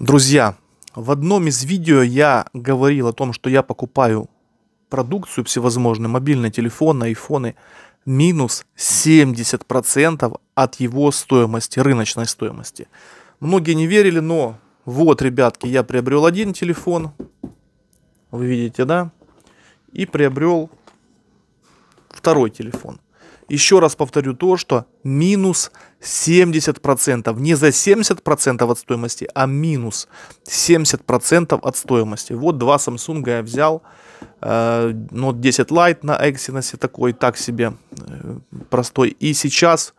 Друзья, в одном из видео я говорил о том, что я покупаю продукцию всевозможную, мобильные телефоны, айфоны, минус 70% от его стоимости, рыночной стоимости. Многие не верили, но вот, ребятки, я приобрел один телефон, вы видите, да, и приобрел второй телефон – еще раз повторю то, что минус 70%, не за 70% от стоимости, а минус 70% от стоимости. Вот два Samsung я взял, э, Note 10 Lite на Exynos такой, так себе э, простой. И сейчас,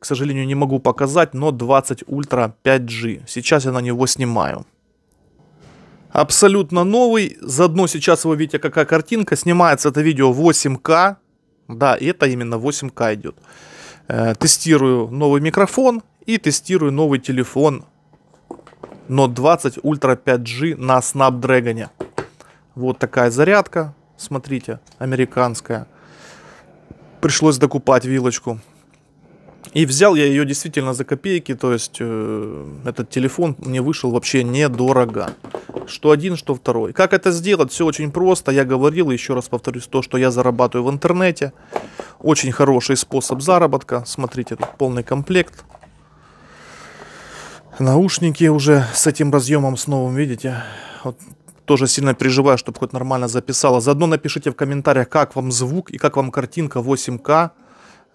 к сожалению, не могу показать, но 20 Ultra 5G. Сейчас я на него снимаю абсолютно новый. Заодно сейчас вы видите, какая картинка. Снимается это видео 8К. Да, это именно 8К идет. Э, тестирую новый микрофон и тестирую новый телефон Note 20 Ultra 5G на Snapdragon. Вот такая зарядка, смотрите, американская. Пришлось докупать вилочку. И взял я ее действительно за копейки, то есть э, этот телефон мне вышел вообще недорого. Что один, что второй. Как это сделать? Все очень просто. Я говорил, еще раз повторюсь, то, что я зарабатываю в интернете. Очень хороший способ заработка. Смотрите, тут полный комплект. Наушники уже с этим разъемом с новым, видите? Вот тоже сильно переживаю, чтобы хоть нормально записало. Заодно напишите в комментариях, как вам звук и как вам картинка 8К.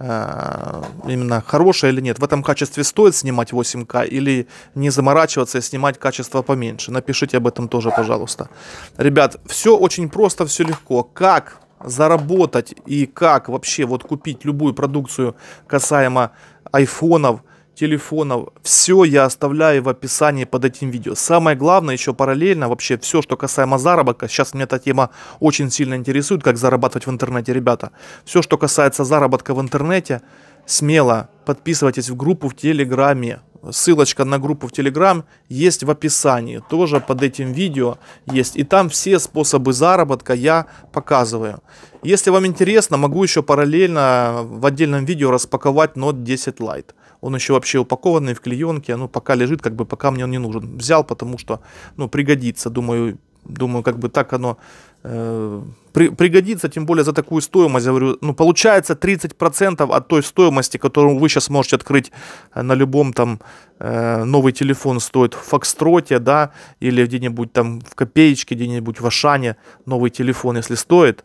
Э, именно хорошая или нет. В этом качестве стоит снимать 8К или не заморачиваться и снимать качество поменьше. Напишите об этом тоже, пожалуйста. Ребят, все очень просто, все легко. Как заработать и как вообще вот купить любую продукцию касаемо айфонов – телефонов. Все я оставляю в описании под этим видео. Самое главное, еще параллельно, вообще все, что касаемо заработка, сейчас меня эта тема очень сильно интересует, как зарабатывать в интернете, ребята. Все, что касается заработка в интернете, смело подписывайтесь в группу в Телеграме. Ссылочка на группу в Телеграм есть в описании, тоже под этим видео есть. И там все способы заработка я показываю. Если вам интересно, могу еще параллельно в отдельном видео распаковать нот 10 Lite. Он еще вообще упакованный в клеенке, ну пока лежит, как бы пока мне он не нужен. Взял, потому что, ну, пригодится, думаю, Думаю, как бы так оно э, при, пригодится, тем более за такую стоимость, я говорю, ну, получается 30% от той стоимости, которую вы сейчас можете открыть э, на любом там э, новый телефон стоит в Фокстроте, да, или где-нибудь там в Копеечке, где-нибудь в Ашане новый телефон, если стоит,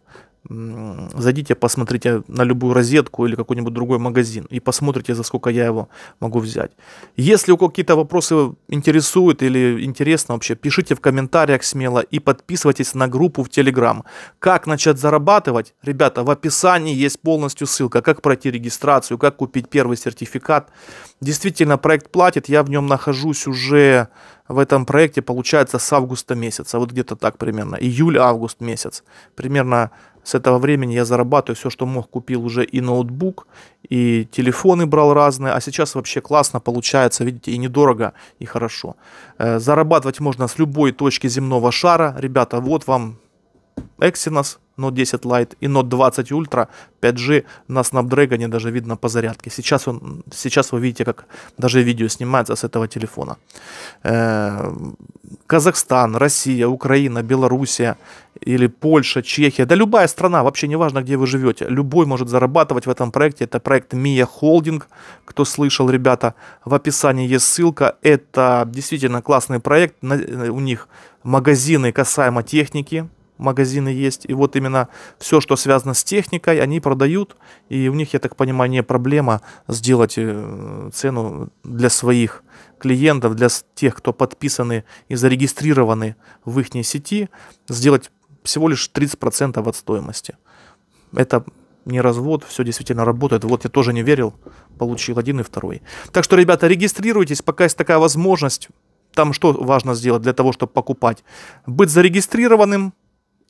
зайдите, посмотрите на любую розетку или какой-нибудь другой магазин и посмотрите, за сколько я его могу взять. Если у кого какие-то вопросы интересуют или интересно вообще, пишите в комментариях смело и подписывайтесь на группу в Telegram. Как начать зарабатывать? Ребята, в описании есть полностью ссылка, как пройти регистрацию, как купить первый сертификат. Действительно, проект платит, я в нем нахожусь уже в этом проекте, получается, с августа месяца, вот где-то так примерно, июль-август месяц, примерно с этого времени я зарабатываю все, что мог, купил уже и ноутбук, и телефоны брал разные, а сейчас вообще классно получается, видите, и недорого, и хорошо. Э, зарабатывать можно с любой точки земного шара. Ребята, вот вам Exynos Note 10 Lite и Note 20 Ultra 5G на Snapdragon даже видно по зарядке. Сейчас, он, сейчас вы видите, как даже видео снимается с этого телефона. Э-э- Казахстан, Россия, Украина, Белоруссия или Польша, Чехия, да любая страна, вообще неважно, где вы живете, любой может зарабатывать в этом проекте. Это проект Mia Holding, кто слышал, ребята, в описании есть ссылка. Это действительно классный проект, э, у них магазины касаемо техники, магазины есть, и вот именно все, что связано с техникой, они продают, и у них, я так понимаю, не проблема сделать э, цену для своих клиентов, для тех, кто подписаны и зарегистрированы в их сети, сделать всего лишь 30% от стоимости. Это не развод, все действительно работает. Вот я тоже не верил, получил один и второй. Так что, ребята, регистрируйтесь, пока есть такая возможность. Там что важно сделать для того, чтобы покупать? Быть зарегистрированным,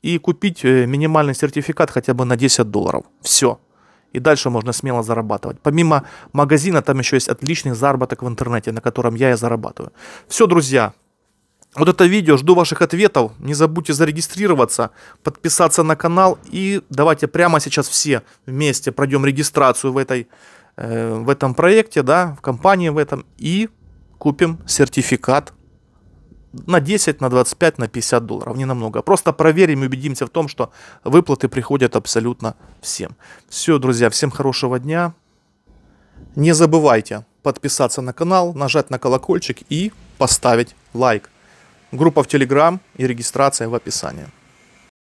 и купить э, минимальный сертификат хотя бы на 10 долларов. Все. И дальше можно смело зарабатывать. Помимо магазина, там еще есть отличный заработок в интернете, на котором я и зарабатываю. Все, друзья, вот это видео, жду ваших ответов. Не забудьте зарегистрироваться, подписаться на канал. И давайте прямо сейчас все вместе пройдем регистрацию в, этой, э, в этом проекте, да, в компании в этом. И купим сертификат на 10, на 25, на 50 долларов, не намного. Просто проверим и убедимся в том, что выплаты приходят абсолютно всем. Все, друзья, всем хорошего дня. Не забывайте подписаться на канал, нажать на колокольчик и поставить лайк. Группа в Телеграм и регистрация в описании.